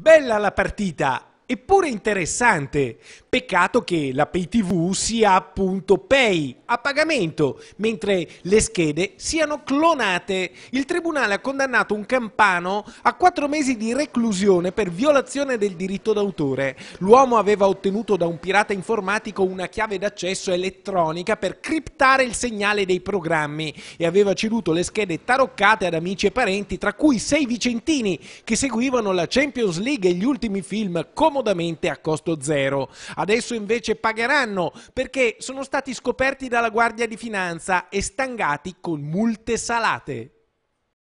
Bella la partita, Eppure interessante. Peccato che la Pay TV sia appunto Pay, a pagamento, mentre le schede siano clonate. Il tribunale ha condannato un campano a quattro mesi di reclusione per violazione del diritto d'autore. L'uomo aveva ottenuto da un pirata informatico una chiave d'accesso elettronica per criptare il segnale dei programmi e aveva ceduto le schede taroccate ad amici e parenti, tra cui sei vicentini che seguivano la Champions League e gli ultimi film come comodamente a costo zero. Adesso invece pagheranno perché sono stati scoperti dalla Guardia di Finanza e stangati con multe salate.